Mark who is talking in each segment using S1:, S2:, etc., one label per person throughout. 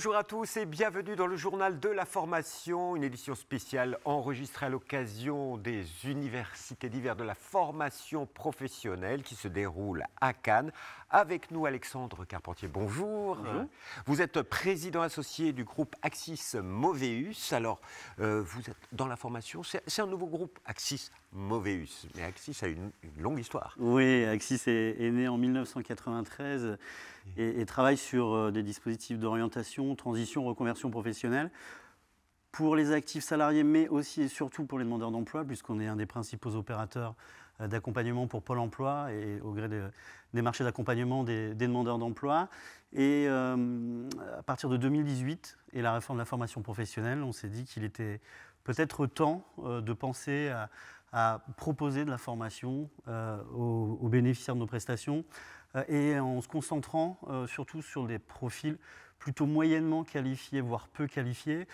S1: Bonjour à tous et bienvenue dans le journal de la formation, une édition spéciale enregistrée à l'occasion des universités d'hiver de la formation professionnelle qui se déroule à Cannes. Avec nous Alexandre Carpentier, bonjour. Vous êtes président associé du groupe Axis Moveus. Alors, euh, vous êtes dans la formation, c'est un nouveau groupe, Axis Moveus. Mais Axis a une, longue histoire.
S2: Oui, Axis est, né en 1993 et, et travaille sur euh, des dispositifs d'orientation transition, reconversion professionnelle pour les actifs salariés, mais aussi et surtout pour les demandeurs d'emploi, puisqu'on est un des principaux opérateurs euh, d'accompagnement pour Pôle emploi et au gré des marchés d'accompagnement des, demandeurs d'emploi. Et euh, à partir de 2018 et la réforme de la formation professionnelle, on s'est dit qu'il était peut-être temps euh, de penser à, à proposer de la formation euh, aux, bénéficiaires de nos prestations euh, et en se concentrant euh, surtout sur des profils plutôt moyennement qualifiés, voire peu qualifiés,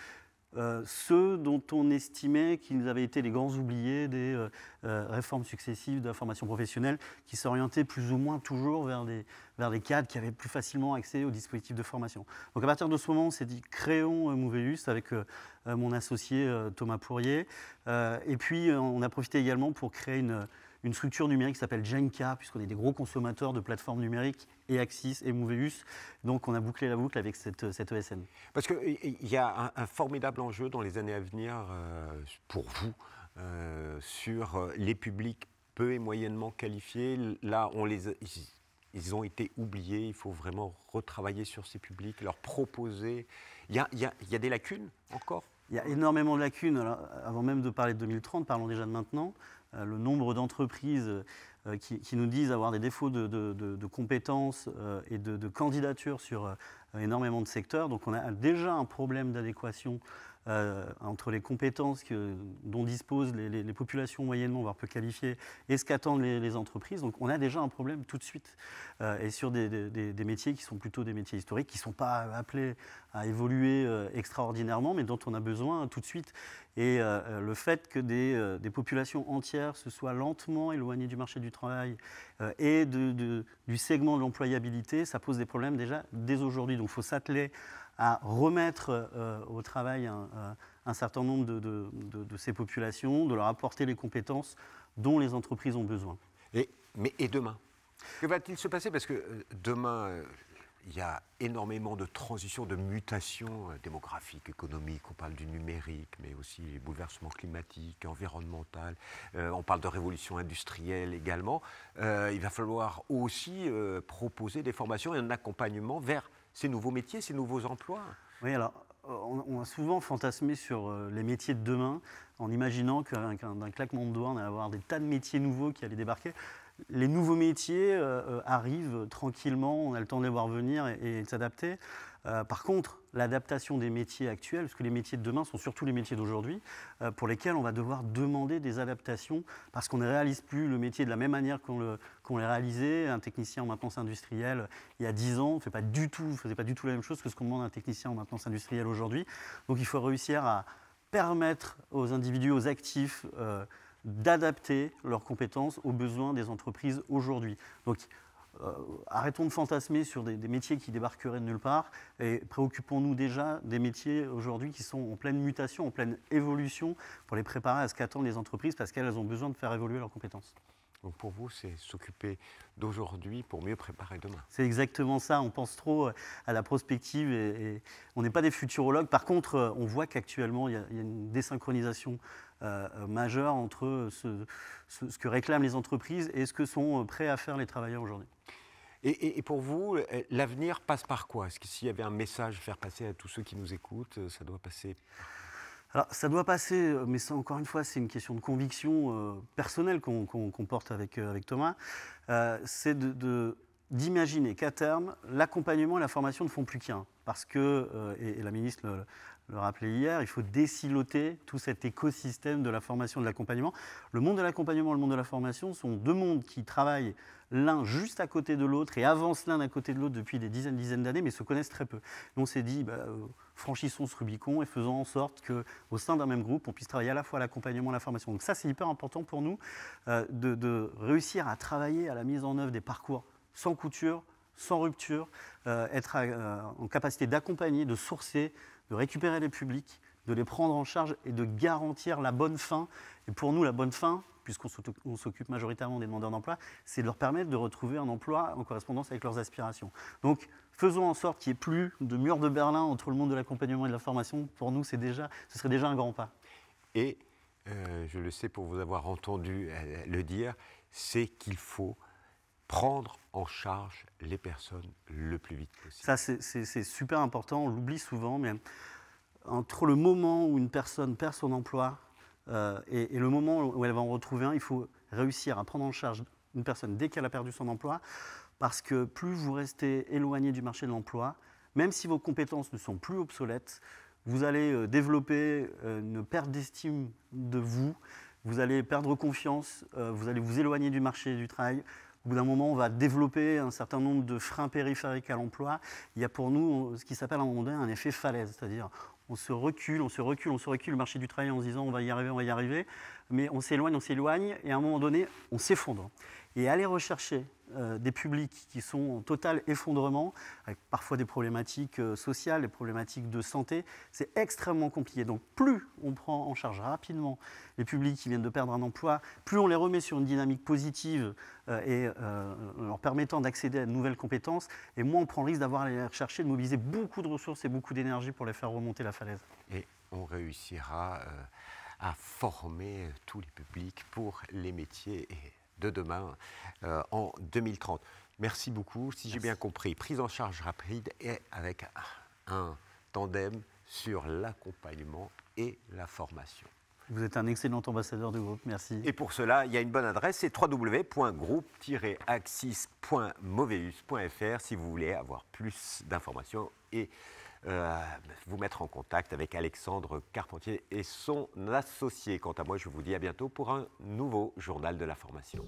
S2: euh, ceux dont on estimait qu'ils avaient été les grands oubliés des euh, euh, réformes successives de la formation professionnelle, qui s'orientaient plus ou moins toujours vers des, vers des cadres qui avaient plus facilement accès aux dispositifs de formation. Donc à partir de ce moment, on s'est dit créons Mouveus avec mon associé Thomas Pourrier. et puis on a profité également pour créer une une structure numérique qui s'appelle Genka, puisqu'on est des gros consommateurs de plateformes numériques et Axis et Moveus. Donc on a bouclé
S1: la boucle avec cette, cette ESN. Parce qu'il y a un, formidable enjeu dans les années à venir euh, pour vous euh, sur euh, les publics peu et moyennement qualifiés. Là, on les, ils ont été oubliés. Il faut vraiment retravailler sur ces publics, leur proposer. Il y a, y a, des lacunes encore il y a énormément de lacunes.
S2: avant même de parler de 2030, parlons déjà de maintenant. Hein, le nombre d'entreprises euh, qui, nous disent avoir des défauts de, compétences euh, et de, candidatures sur euh, énormément de secteurs. Donc on a déjà un problème d'adéquation entre les compétences que, dont disposent les, populations moyennement, voire peu qualifiées, et ce qu'attendent les, entreprises. Donc on a déjà un problème tout de suite. et sur des, métiers qui sont plutôt des métiers historiques, qui ne sont pas appelés à évoluer extraordinairement, mais dont on a besoin tout de suite. Et le fait que des, des populations entières se soient lentement éloignées du marché du travail, travail euh, et du segment de l'employabilité, ça pose des problèmes déjà dès aujourd'hui. Donc il faut s'atteler à remettre euh, au travail un, euh, certain nombre de, ces populations, de leur apporter les compétences dont les entreprises ont besoin. Et,
S1: mais, et demain que va-t-il se passer Parce que demain, il y a énormément de transitions, de mutations euh, démographiques, économiques. On parle du numérique, mais aussi les bouleversements climatiques, environnementaux. Euh, on parle de révolution industrielle également. Euh, il va falloir aussi proposer des formations et un accompagnement vers ces nouveaux métiers, ces nouveaux emplois.
S2: Oui, alors on, a souvent fantasmé sur les métiers de demain en imaginant un claquement de doigts, on allait avoir des tas de métiers nouveaux qui allaient débarquer les nouveaux métiers euh, euh, arrivent tranquillement, on a le temps de les voir venir et, de s'adapter. Euh, par contre, l'adaptation des métiers actuels, parce que les métiers de demain sont surtout les métiers d'aujourd'hui, pour lesquels on va devoir demander des adaptations, parce qu'on ne réalise plus le métier de la même manière qu'on le, réalisé. les réalisait. Un technicien en maintenance industrielle, il y a 10 ans, ne pas du tout, faisait pas du tout la même chose que ce qu'on demande à un technicien en maintenance industrielle aujourd'hui. Donc il faut réussir à permettre aux individus, aux actifs, d'adapter leurs compétences aux besoins des entreprises aujourd'hui. Donc, euh, arrêtons de fantasmer sur des, des, métiers qui débarqueraient de nulle part et préoccupons-nous déjà des métiers aujourd'hui qui sont en pleine mutation, en pleine évolution, pour les préparer à ce qu'attendent les entreprises parce qu'elles ont besoin de faire évoluer leurs compétences. Donc pour vous, c'est s'occuper d'aujourd'hui pour mieux préparer demain. C'est exactement ça. On pense trop euh, à la prospective et, on n'est pas des futurologues. Par contre, euh, on voit qu'actuellement, il y, a une désynchronisation euh, majeure entre ce, que réclament les entreprises et ce que
S1: sont prêts à faire les travailleurs aujourd'hui. Et, et, pour vous, l'avenir passe par quoi Est-ce qu'il y avait un message à faire passer à tous ceux qui nous écoutent, ça doit passer alors, ça doit passer,
S2: euh, mais ça, encore une fois, c'est une question de conviction euh, personnelle qu'on porte avec, euh, Thomas. c'est de, d'imaginer qu'à terme, l'accompagnement et la formation ne font plus qu'un. Parce que, euh, et, la ministre le, rappelait hier, il faut désiloter tout cet écosystème de la formation et de l'accompagnement. Le monde de l'accompagnement et le monde de la formation sont deux mondes qui travaillent l'un juste à côté de l'autre et avancent l'un à côté de l'autre depuis des dizaines dizaines d'années, mais se connaissent très peu. on s'est dit, bah, euh, franchissons ce Rubicon et faisons en sorte qu'au sein d'un même groupe, on puisse travailler à la fois l'accompagnement et la formation. Donc ça, c'est hyper important pour nous euh, de, de réussir à travailler à la mise en œuvre des parcours sans couture, sans rupture, euh, être euh, en capacité d'accompagner, de sourcer, de récupérer les publics, de les prendre en charge et de garantir la bonne fin. Et pour nous, la bonne fin, puisqu'on s'occupe majoritairement des demandeurs d'emploi, c'est de leur permettre de retrouver un emploi en correspondance avec leurs aspirations. Donc, faisons en sorte qu'il n'y ait plus de mur de Berlin entre le monde de l'accompagnement et de la formation. Pour nous, c'est déjà, ce serait déjà un grand pas.
S1: Et euh, je le sais pour vous avoir entendu le dire, c'est qu'il faut prendre en charge les personnes le plus vite possible. Ça, c'est
S2: super important, on l'oublie souvent, mais entre le moment où une personne perd son emploi euh, et, et, le moment où elle va en retrouver un, il faut réussir à prendre en charge une personne dès qu'elle a perdu son emploi, parce que plus vous restez éloigné du marché de l'emploi, même si vos compétences ne sont plus obsolètes, vous allez euh, développer euh, une perte d'estime de vous, vous allez perdre confiance, vous allez vous éloigner du marché du travail, au bout d'un moment, on va développer un certain nombre de freins périphériques à l'emploi. Il y a pour nous ce qui s'appelle à un moment donné un effet falaise, c'est-à-dire on se recule, on se recule, on se recule le marché du travail en se disant on va y arriver, on va y arriver, mais on s'éloigne, on s'éloigne, et à un moment donné, on s'effondre et aller rechercher euh, des publics qui sont en total effondrement, avec parfois des problématiques euh, sociales, des problématiques de santé, c'est extrêmement compliqué. Donc plus on prend en charge rapidement les publics qui viennent de perdre un emploi, plus on les remet sur une dynamique positive euh, et leur permettant d'accéder à de nouvelles compétences, et moins on prend le risque d'avoir à les rechercher, de mobiliser
S1: beaucoup de ressources et beaucoup d'énergie pour les faire remonter la falaise. Et on réussira à former tous les publics pour les métiers et de demain euh, en 2030. Merci beaucoup. Si j'ai bien compris, prise en charge rapide et avec un tandem sur l'accompagnement et la formation.
S2: Vous êtes un excellent ambassadeur du groupe, merci. Et
S1: pour cela, il y a une bonne adresse, c'est www.groupe-axis.moveus.fr si vous voulez avoir plus d'informations et euh, vous mettre en contact avec Alexandre Carpentier et son associé. Quant à moi, je vous dis à bientôt pour un nouveau journal de la formation.